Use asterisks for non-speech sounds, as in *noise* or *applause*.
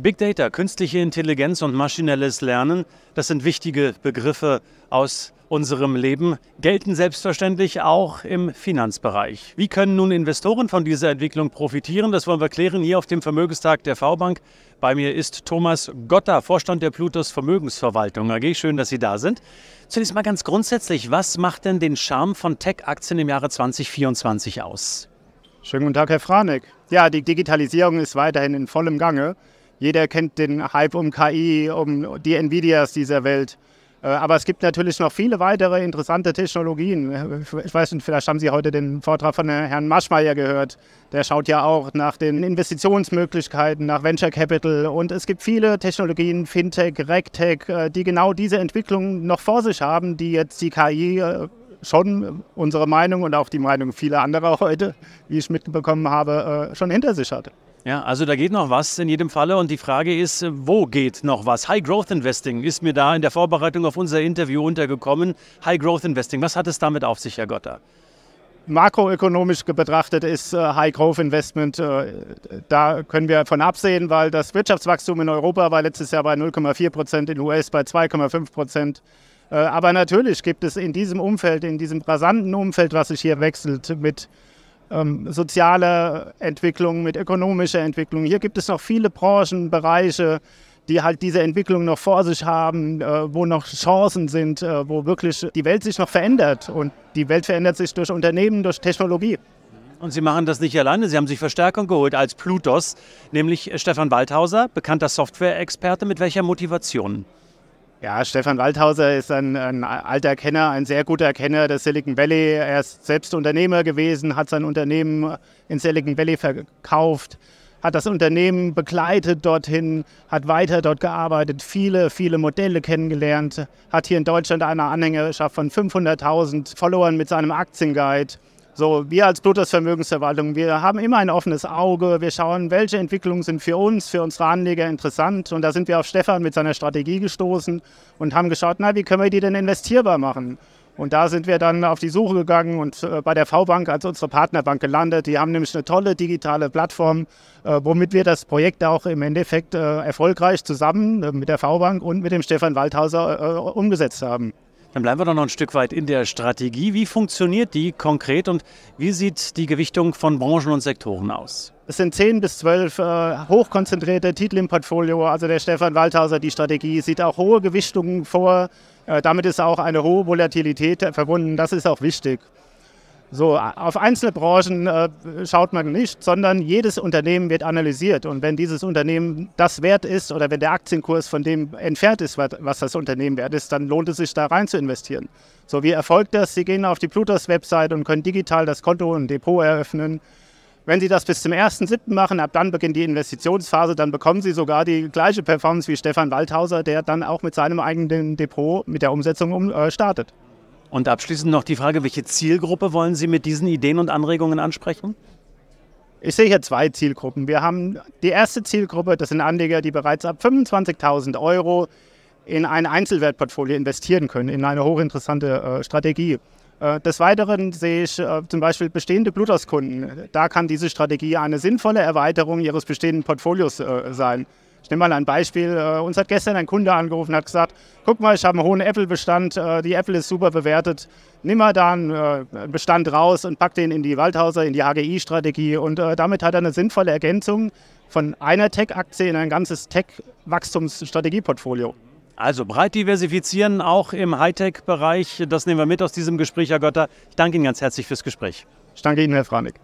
Big Data, künstliche Intelligenz und maschinelles Lernen, das sind wichtige Begriffe aus unserem Leben, gelten selbstverständlich auch im Finanzbereich. Wie können nun Investoren von dieser Entwicklung profitieren? Das wollen wir klären hier auf dem Vermögenstag der V-Bank. Bei mir ist Thomas Gotter, Vorstand der Plutus Vermögensverwaltung AG. Schön, dass Sie da sind. Zunächst mal ganz grundsätzlich, was macht denn den Charme von Tech-Aktien im Jahre 2024 aus? Schönen guten Tag, Herr Franek. Ja, die Digitalisierung ist weiterhin in vollem Gange. Jeder kennt den Hype um KI, um die Nvidias dieser Welt. Äh, aber es gibt natürlich noch viele weitere interessante Technologien. Ich weiß nicht, vielleicht haben Sie heute den Vortrag von Herrn Maschmeyer gehört. Der schaut ja auch nach den Investitionsmöglichkeiten, nach Venture Capital. Und es gibt viele Technologien, Fintech, RegTech, äh, die genau diese Entwicklung noch vor sich haben, die jetzt die KI äh, schon unsere Meinung und auch die Meinung vieler anderer *laughs* heute, wie ich mitbekommen habe, schon hinter sich hatte. Ja, also da geht noch was in jedem Falle und die Frage ist, wo geht noch was? High Growth Investing ist mir da in der Vorbereitung auf unser Interview untergekommen. High Growth Investing, was hat es damit auf sich, Herr Gotter? Makroökonomisch betrachtet ist äh, High Growth Investment, äh, da können wir von absehen, weil das Wirtschaftswachstum in Europa war letztes Jahr bei 0,4 Prozent, in den US bei 2,5 Prozent. Äh, aber natürlich gibt es in diesem Umfeld, in diesem rasanten Umfeld, was sich hier wechselt mit ähm, soziale Entwicklung, mit ökonomischer Entwicklung. Hier gibt es noch viele Branchen, Bereiche, die halt diese Entwicklung noch vor sich haben, äh, wo noch Chancen sind, äh, wo wirklich die Welt sich noch verändert. Und die Welt verändert sich durch Unternehmen, durch Technologie. Und Sie machen das nicht alleine, Sie haben sich Verstärkung geholt als Plutos, nämlich äh, Stefan Waldhauser, bekannter Software-Experte. Mit welcher Motivation? Ja, Stefan Waldhauser ist ein, ein, alter Kenner, ein sehr guter Kenner des Silicon Valley. Er ist selbst Unternehmer gewesen, hat sein Unternehmen in Silicon Valley verkauft, hat das Unternehmen begleitet dorthin, hat weiter dort gearbeitet, viele, viele Modelle kennengelernt, hat hier in Deutschland eine Anhängerschaft von 500.000 Followern mit seinem Aktienguide. So, wir als Bluetooth-Vermögensverwaltung, wir haben immer ein offenes Auge. Wir schauen, welche Entwicklungen sind für uns, für unsere Anleger interessant. Und da sind wir auf Stefan mit seiner Strategie gestoßen und haben geschaut, na, wie können wir die denn investierbar machen? Und da sind wir dann auf die Suche gegangen und äh, bei der V-Bank als unsere Partnerbank gelandet. Die haben nämlich eine tolle digitale Plattform, äh, womit wir das Projekt auch im Endeffekt äh, erfolgreich zusammen mit der V-Bank und mit dem Stefan Waldhauser umgesetzt haben. Dann bleiben wir doch noch ein Stück weit in der Strategie. Wie funktioniert die konkret und wie sieht die Gewichtung von Branchen und Sektoren aus? Es sind 10 bis 12 äh, hochkonzentrierte Titel im Portfolio. Also der Stefan Waldhauser, die Strategie, sieht auch hohe Gewichtungen vor. Äh, damit ist auch eine hohe Volatilität verbunden. Das ist auch wichtig. So, auf einzelne Branchen äh, schaut man nicht, sondern jedes Unternehmen wird analysiert. Und wenn dieses Unternehmen das wert ist oder wenn der Aktienkurs von dem entfernt ist, was das Unternehmen wert ist, dann lohnt es sich da rein zu investieren. So, wie erfolgt das? Sie gehen auf die Plutos-Website und können digital das Konto und Depot eröffnen. Wenn Sie das bis zum 1.7. machen, ab dann beginnt die Investitionsphase, dann bekommen Sie sogar die gleiche Performance wie Stefan Waldhauser, der dann auch mit seinem eigenen Depot mit der Umsetzung um, äh, startet. Und abschließend noch die Frage, welche Zielgruppe wollen Sie mit diesen Ideen und Anregungen ansprechen? Ich sehe hier zwei Zielgruppen. Wir haben die erste Zielgruppe, das sind Anleger, die bereits ab 25.000 Euro in ein Einzelwertportfolio investieren können, in eine hochinteressante äh, Strategie. Äh, des Weiteren sehe ich äh, zum Beispiel bestehende Bluthauskunden. Da kann diese Strategie eine sinnvolle Erweiterung ihres bestehenden Portfolios äh, sein. Ich nehme mal ein Beispiel. Äh, uns hat gestern ein Kunde angerufen und hat gesagt, guck mal, ich habe einen hohen Apple-Bestand, äh, die Apple ist super bewertet. Nimm mal da äh, einen Bestand raus und pack den in die Waldhauser, in die agi strategie Und damit hat er eine sinnvolle Ergänzung von einer Tech-Aktie in ein ganzes Tech-Wachstumsstrategieportfolio. Also breit diversifizieren, auch im Hightech-Bereich. Das nehmen wir mit aus diesem Gespräch, Herr Götter. Ich danke Ihnen ganz herzlich fürs Gespräch. Ich danke Ihnen, Herr Franik.